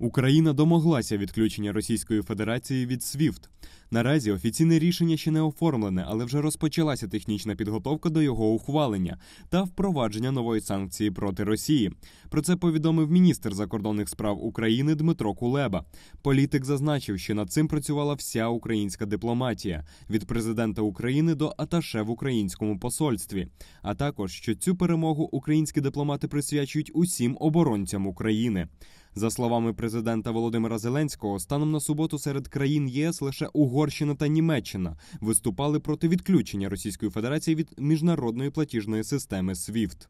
Україна домоглася відключення Російської Федерації від SWIFT. Наразі офіційне рішення ще не оформлене, але вже розпочалася технічна підготовка до його ухвалення та впровадження нової санкції проти Росії. Про це повідомив міністр закордонних справ України Дмитро Кулеба. Політик зазначив, що над цим працювала вся українська дипломатія від президента України до Аташе в українському посольстві. А також що цю перемогу українські дипломати присвячують усім оборонцям України. За словами президента Володимира Зеленського, станом на суботу серед країн ЄС лише Угорщина та Німеччина виступали проти відключення Російської Федерації від міжнародної платіжної системи SWIFT.